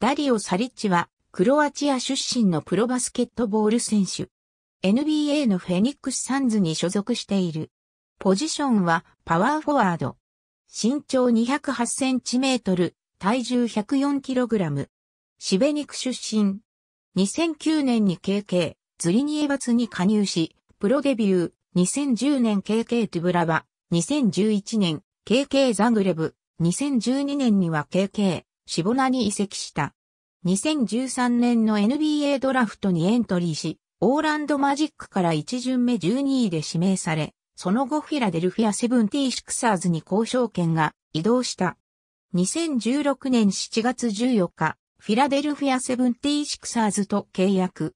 ダリオ・サリッチは、クロアチア出身のプロバスケットボール選手。NBA のフェニックス・サンズに所属している。ポジションはパワーフォワード。身長208センチメートル、体重104キログラム。シベニク出身。2009年に KK、ズリニエバツに加入し、プロデビュー。2010年 KK トゥブラバ。2011年 KK ザグレブ。2012年には KK、シボナに移籍した。2013年の NBA ドラフトにエントリーし、オーランドマジックから1巡目12位で指名され、その後フィラデルフィアセブンティーシクサーズに交渉権が移動した。2016年7月14日、フィラデルフィアセブンティーシクサーズと契約。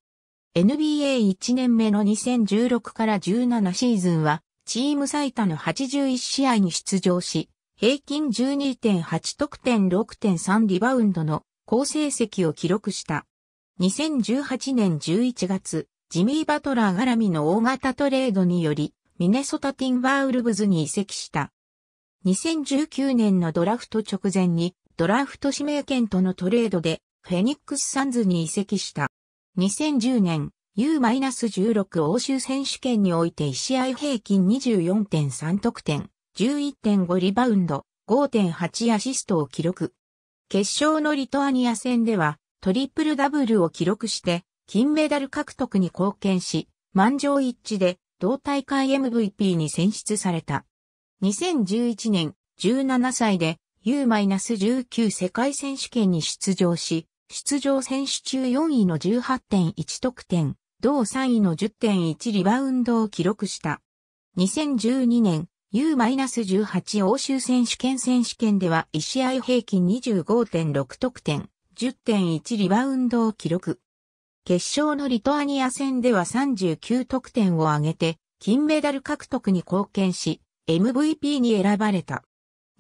NBA1 年目の2016から17シーズンは、チーム最多の81試合に出場し、平均12.8得点6.3リバウンドの好成績を記録した。2018年11月、ジミー・バトラー絡みの大型トレードにより、ミネソタ・ティンバーウルブズに移籍した。2019年のドラフト直前に、ドラフト指名権とのトレードで、フェニックス・サンズに移籍した。2010年、U-16 欧州選手権において1試合平均24.3得点、11.5リバウンド、5.8アシストを記録。決勝のリトアニア戦では、トリプルダブルを記録して、金メダル獲得に貢献し、満場一致で、同大会 MVP に選出された。2011年、17歳で U-19 世界選手権に出場し、出場選手中4位の18.1得点、同3位の10.1リバウンドを記録した。2012年、U-18 欧州選手権選手権では1試合平均25.6得点、10.1リバウンドを記録。決勝のリトアニア戦では39得点を挙げて、金メダル獲得に貢献し、MVP に選ばれた。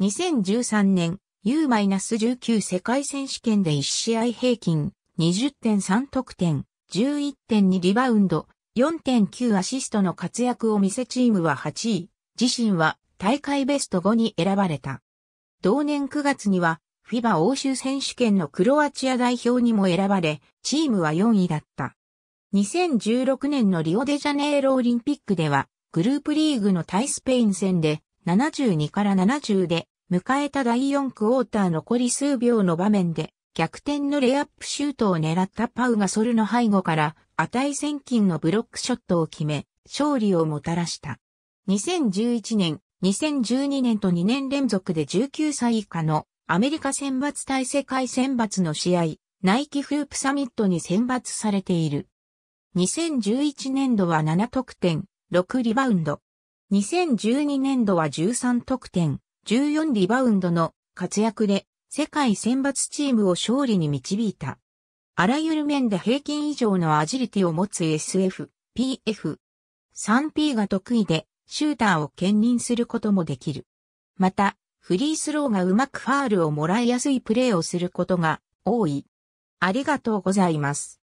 2013年 U-19 世界選手権で1試合平均20.3得点、11.2リバウンド、4.9アシストの活躍を見せチームは8位、自身は大会ベスト5に選ばれた。同年9月にはフィバ欧州選手権のクロアチア代表にも選ばれ、チームは4位だった。2016年のリオデジャネイロオリンピックでは、グループリーグの対スペイン戦で72から70で迎えた第4クォーター残り数秒の場面で逆転のレイアップシュートを狙ったパウがソルの背後から値千金のブロックショットを決め勝利をもたらした。2011年、2012年と2年連続で19歳以下のアメリカ選抜対世界選抜の試合、ナイキフープサミットに選抜されている。2011年度は7得点、6リバウンド。2012年度は13得点、14リバウンドの活躍で世界選抜チームを勝利に導いた。あらゆる面で平均以上のアジリティを持つ SF、PF。3P が得意でシューターを兼任することもできる。また、フリースローがうまくファールをもらいやすいプレーをすることが多い。ありがとうございます。